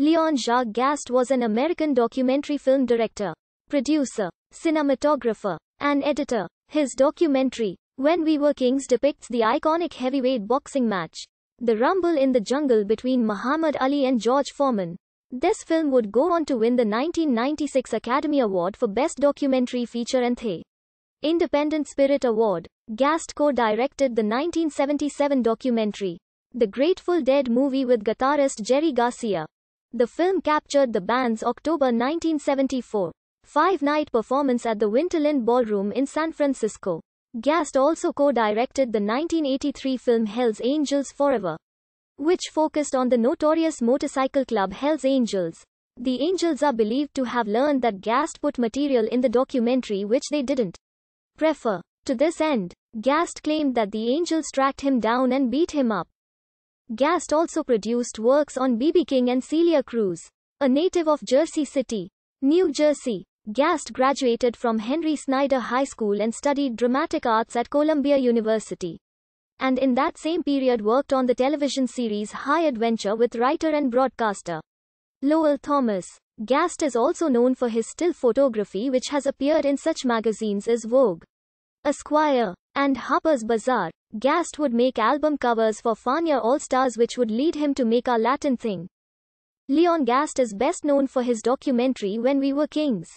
Leon Jacques Gast was an American documentary film director, producer, cinematographer, and editor. His documentary, When We Were Kings, depicts the iconic heavyweight boxing match, The Rumble in the Jungle between Muhammad Ali and George Foreman. This film would go on to win the 1996 Academy Award for Best Documentary Feature and the Independent Spirit Award. Gast co-directed the 1977 documentary, The Grateful Dead movie with guitarist Jerry Garcia. The film captured the band's October 1974 five-night performance at the Winterland Ballroom in San Francisco. Gast also co-directed the 1983 film Hells Angels Forever, which focused on the notorious motorcycle club Hells Angels. The Angels are believed to have learned that Gast put material in the documentary which they didn't prefer. To this end, Gast claimed that the Angels tracked him down and beat him up. Gast also produced works on B.B. King and Celia Cruz. A native of Jersey City, New Jersey, Gast graduated from Henry Snyder High School and studied dramatic arts at Columbia University. And in that same period worked on the television series High Adventure with writer and broadcaster Lowell Thomas. Gast is also known for his still photography which has appeared in such magazines as Vogue. Esquire, and Harper's Bazaar. Gast would make album covers for Fania All Stars, which would lead him to make our Latin thing. Leon Gast is best known for his documentary When We Were Kings,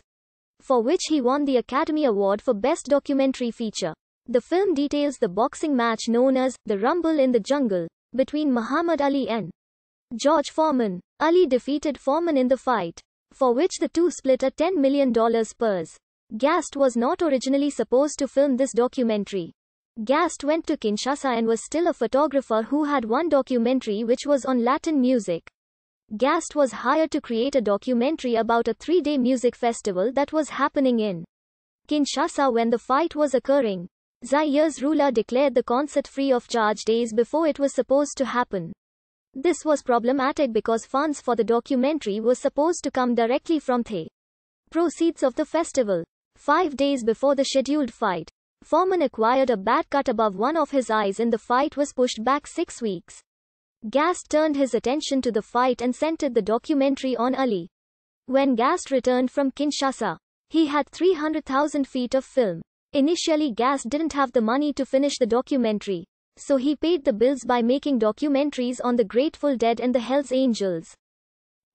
for which he won the Academy Award for Best Documentary Feature. The film details the boxing match known as the Rumble in the Jungle between Muhammad Ali and George Foreman. Ali defeated Foreman in the fight, for which the two split a $10 million purse. Gast was not originally supposed to film this documentary. Gast went to Kinshasa and was still a photographer who had one documentary which was on Latin music. Gast was hired to create a documentary about a three-day music festival that was happening in Kinshasa when the fight was occurring. Zaire's ruler declared the concert free of charge days before it was supposed to happen. This was problematic because funds for the documentary were supposed to come directly from the proceeds of the festival. Five days before the scheduled fight, Foreman acquired a bad cut above one of his eyes and the fight was pushed back six weeks. Gast turned his attention to the fight and centered the documentary on Ali. When Gast returned from Kinshasa, he had 300,000 feet of film. Initially Gast didn't have the money to finish the documentary, so he paid the bills by making documentaries on the Grateful Dead and the Hells Angels.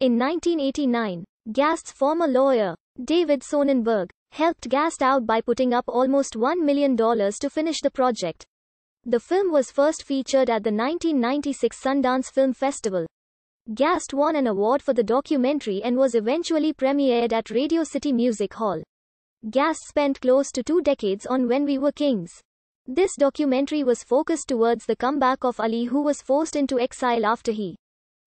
In 1989, Gast's former lawyer, David Sonnenberg, helped Gast out by putting up almost $1 million to finish the project. The film was first featured at the 1996 Sundance Film Festival. Gast won an award for the documentary and was eventually premiered at Radio City Music Hall. Gast spent close to two decades on When We Were Kings. This documentary was focused towards the comeback of Ali who was forced into exile after he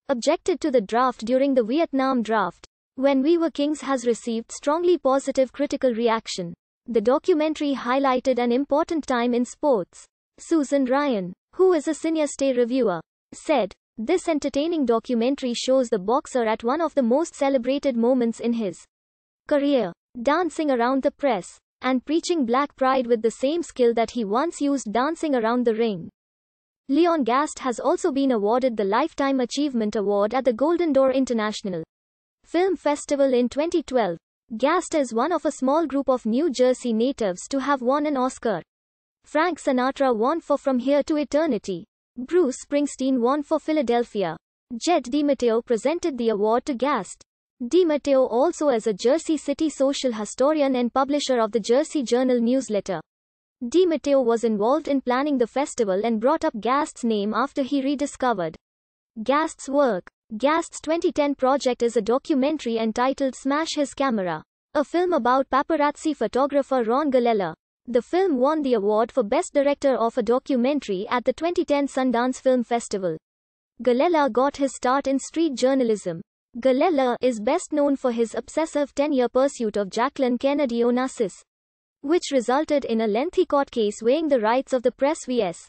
objected to the draft during the Vietnam draft. When We Were Kings has received strongly positive critical reaction. The documentary highlighted an important time in sports. Susan Ryan, who is a senior state reviewer, said, This entertaining documentary shows the boxer at one of the most celebrated moments in his career, dancing around the press, and preaching black pride with the same skill that he once used dancing around the ring. Leon Gast has also been awarded the Lifetime Achievement Award at the Golden Door International. Film Festival in 2012, Gast is one of a small group of New Jersey natives to have won an Oscar. Frank Sinatra won for From Here to Eternity. Bruce Springsteen won for Philadelphia. Jet DiMatteo presented the award to Gast. DiMatteo also is a Jersey City social historian and publisher of the Jersey Journal newsletter. DiMatteo was involved in planning the festival and brought up Gast's name after he rediscovered Gast's work. Gast's 2010 project is a documentary entitled Smash His Camera, a film about paparazzi photographer Ron Galella. The film won the award for Best Director of a Documentary at the 2010 Sundance Film Festival. Galella got his start in street journalism. Galella is best known for his obsessive 10-year pursuit of Jacqueline Kennedy Onassis, which resulted in a lengthy court case weighing the rights of the press vs.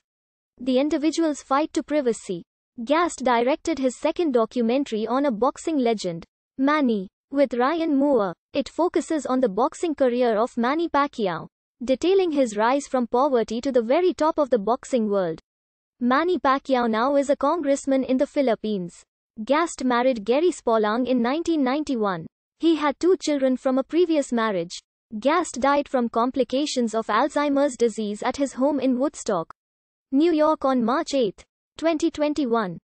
the individual's fight to privacy. Gast directed his second documentary on a boxing legend, Manny. With Ryan Moore, it focuses on the boxing career of Manny Pacquiao, detailing his rise from poverty to the very top of the boxing world. Manny Pacquiao now is a congressman in the Philippines. Gast married Gary Spolang in 1991. He had two children from a previous marriage. Gast died from complications of Alzheimer's disease at his home in Woodstock, New York on March 8. 2021